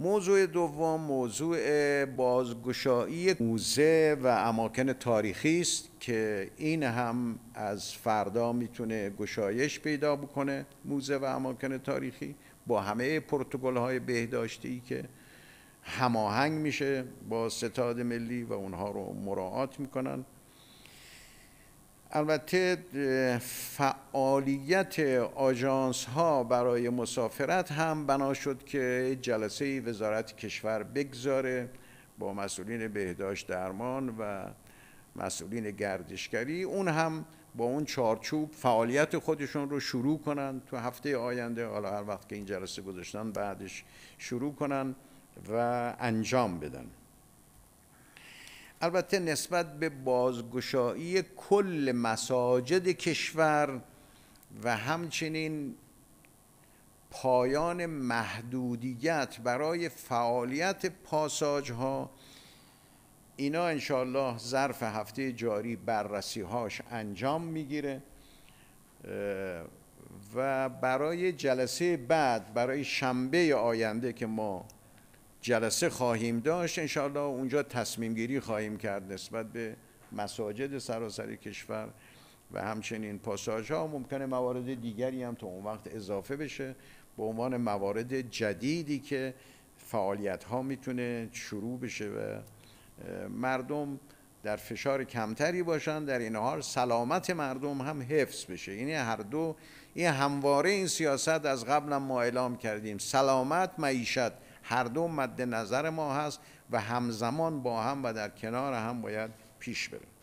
موضوع دوم موضوع بازگشایی موزه و اماکن تاریخی است که این هم از فردا میتونه گشایش پیدا بکنه موزه و اماکن تاریخی با همه پروتکل های بهداشتی که هماهنگ میشه با ستاد ملی و اونها رو مراعات میکنن البته فعالیت آژانس ها برای مسافرت هم بنا شد که جلسه وزارت کشور بگذاره با مسئولین بهداشت درمان و مسئولین گردشگری اون هم با اون چارچوب فعالیت خودشون رو شروع کنن تو هفته آینده حالا هر وقت که این جلسه گذاشتن بعدش شروع کنن و انجام بدن البته نسبت به بازگشایی کل مساجد کشور و همچنین پایان محدودیت برای فعالیت پاساج ها اینا انشالله ظرف هفته جاری بررسی هاش انجام میگیره و برای جلسه بعد برای شنبه آینده که ما جلسه خواهیم داشت انشاءالله اونجا تصمیم گیری خواهیم کرد نسبت به مساجد سراسر کشور و همچنین پاساج ها ممکنه موارد دیگری هم تا اون وقت اضافه بشه به عنوان موارد جدیدی که فعالیت ها میتونه شروع بشه و مردم در فشار کمتری باشن در این حال سلامت مردم هم حفظ بشه یعنی هر دو این همواره این سیاست از قبل ما اعلام کردیم سلامت معیشت هر دو مد نظر ما هست و همزمان با هم و در کنار هم باید پیش بریم